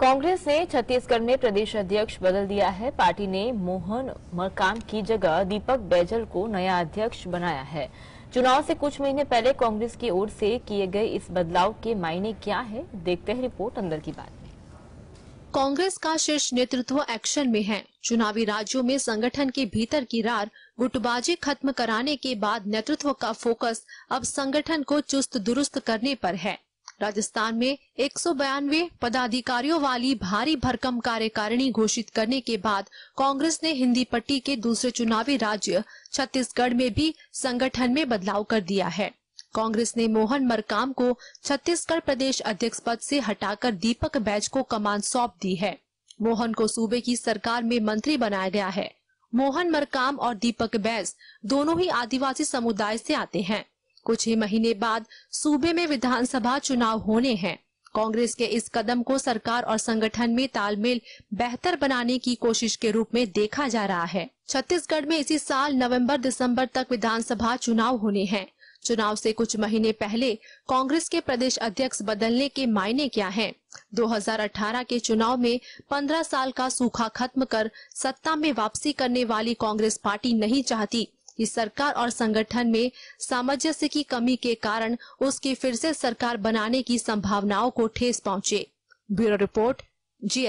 कांग्रेस ने छत्तीसगढ़ में प्रदेश अध्यक्ष बदल दिया है पार्टी ने मोहन मरकाम की जगह दीपक बैजल को नया अध्यक्ष बनाया है चुनाव से कुछ महीने पहले कांग्रेस की ओर से किए गए इस बदलाव के मायने क्या है देखते हैं रिपोर्ट अंदर की बात कांग्रेस का शीर्ष नेतृत्व एक्शन में है चुनावी राज्यों में संगठन के भीतर की रार गुटबाजी खत्म कराने के बाद नेतृत्व का फोकस अब संगठन को चुस्त दुरुस्त करने पर है राजस्थान में एक पदाधिकारियों वाली भारी भरकम कार्यकारिणी घोषित करने के बाद कांग्रेस ने हिंदी पट्टी के दूसरे चुनावी राज्य छत्तीसगढ़ में भी संगठन में बदलाव कर दिया है कांग्रेस ने मोहन मरकाम को छत्तीसगढ़ प्रदेश अध्यक्ष पद से हटाकर दीपक बैज को कमान सौंप दी है मोहन को सूबे की सरकार में मंत्री बनाया गया है मोहन मरकाम और दीपक बैज दोनों ही आदिवासी समुदाय से आते हैं कुछ ही महीने बाद सूबे में विधानसभा चुनाव होने हैं कांग्रेस के इस कदम को सरकार और संगठन में तालमेल बेहतर बनाने की कोशिश के रूप में देखा जा रहा है छत्तीसगढ़ में इसी साल नवंबर दिसंबर तक विधानसभा चुनाव होने हैं चुनाव से कुछ महीने पहले कांग्रेस के प्रदेश अध्यक्ष बदलने के मायने क्या हैं? 2018 के चुनाव में 15 साल का सूखा खत्म कर सत्ता में वापसी करने वाली कांग्रेस पार्टी नहीं चाहती कि सरकार और संगठन में सामंजस्य की कमी के कारण उसकी फिर से सरकार बनाने की संभावनाओं को ठेस पहुंचे ब्यूरो रिपोर्ट जी